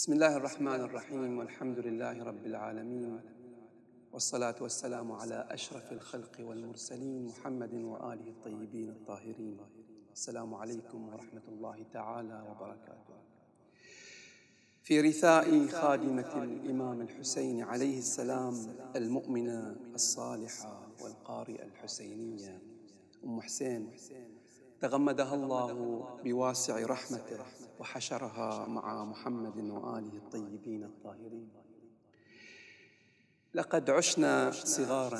بسم الله الرحمن الرحيم والحمد لله رب العالمين والصلاة والسلام على أشرف الخلق والمرسلين محمد وآله الطيبين الطاهرين السلام عليكم ورحمة الله تعالى وبركاته في رثاء خادمة الإمام الحسين عليه السلام المؤمنة الصالحة والقارئة الحسينية أم حسين تغمدها الله بواسع رحمته وحشرها مع محمد واله الطيبين الطاهرين لقد عشنا صغارا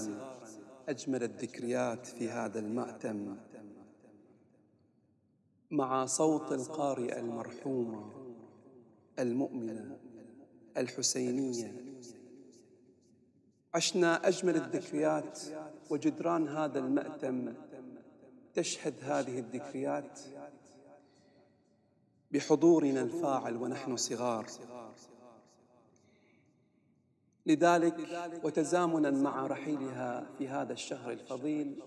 اجمل الذكريات في هذا المأتم مع صوت القارئه المرحومه المؤمنه الحسينيه عشنا أجمل الذكريات وجدران هذا المأتم تشهد هذه الذكريات بحضورنا الفاعل ونحن صغار لذلك وتزامنا مع رحيلها في هذا الشهر الفضيل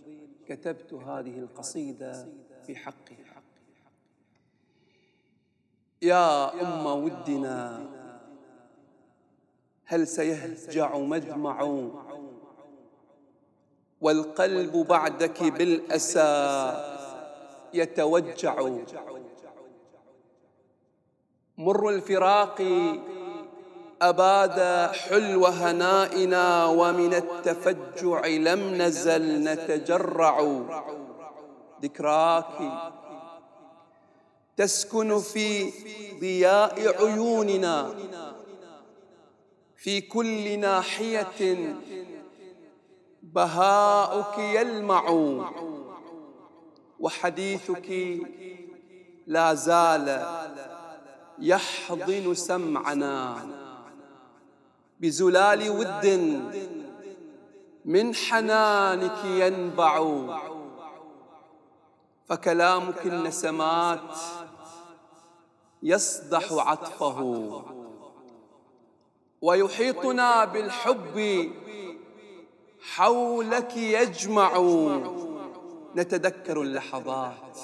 كتبت هذه القصيدة في حقها يا أم ودنا هل سيهجع مدمع والقلب بعدك بالأسى يتوجع مر الفراق أباد حلو هنائنا ومن التفجع لم نزل نتجرع ذكراك تسكن في ضياء عيوننا في كل ناحية بهاؤك يلمع وحديثك لا زال يحضن سمعنا بزلال ود من حنانك ينبع فكلامك النسمات يصدح عطفه ويحيطنا بالحب حولك يجمع نتذكر اللحظات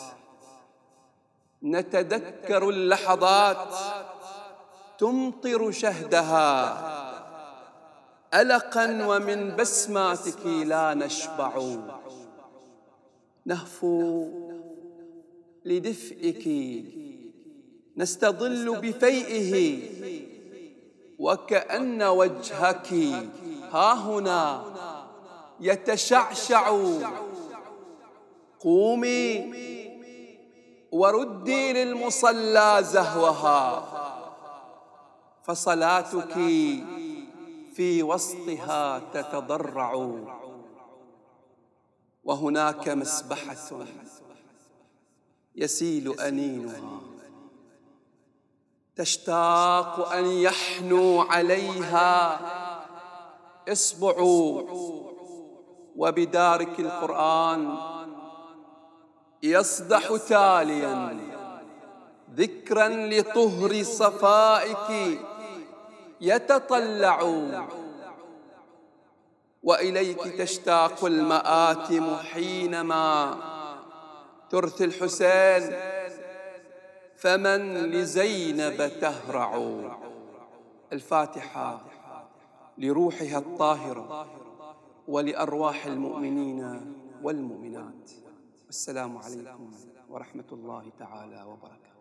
نتذكر اللحظات تمطر شهدها ألقا ومن بسماتك لا نشبع نهفو لدفئك نستظل بفيئه وكأن وجهك ها هنا يتشعشع قومي وردي للمصلى زهوها فصلاتك في وسطها تتضرع وهناك مسبحة يسيل أنينها تشتاق أن يحنو عليها إصبع وبدارك القرآن يصدح تاليا ذكرا لطهر صفائك يتطلع وإليك تشتاق المآتم حينما ترثي الحسين فمن لزينب تهرع الفاتحة لروحها الطاهرة ولأرواح المؤمنين والمؤمنات والسلام عليكم ورحمة الله تعالى وبركاته